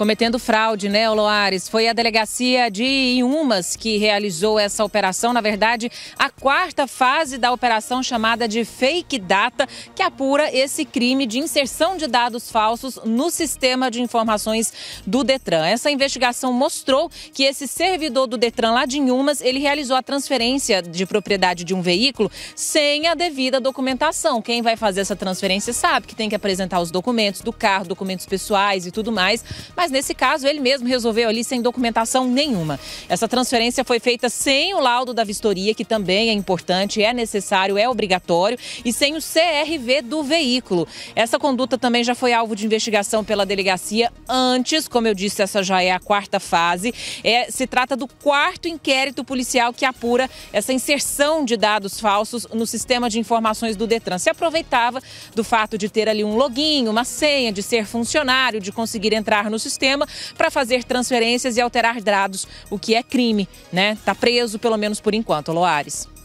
cometendo fraude, né, Loares? Foi a delegacia de Inhumas que realizou essa operação, na verdade, a quarta fase da operação chamada de Fake Data, que apura esse crime de inserção de dados falsos no sistema de informações do Detran. Essa investigação mostrou que esse servidor do Detran lá de Inhumas, ele realizou a transferência de propriedade de um veículo sem a devida documentação. Quem vai fazer essa transferência sabe que tem que apresentar os documentos do carro, documentos pessoais e tudo mais, mas mas nesse caso ele mesmo resolveu ali sem documentação nenhuma. Essa transferência foi feita sem o laudo da vistoria, que também é importante, é necessário, é obrigatório, e sem o CRV do veículo. Essa conduta também já foi alvo de investigação pela delegacia antes, como eu disse, essa já é a quarta fase. É, se trata do quarto inquérito policial que apura essa inserção de dados falsos no sistema de informações do Detran. Se aproveitava do fato de ter ali um login, uma senha, de ser funcionário, de conseguir entrar no sistema sistema para fazer transferências e alterar dados, o que é crime, né? Tá preso pelo menos por enquanto, Loares.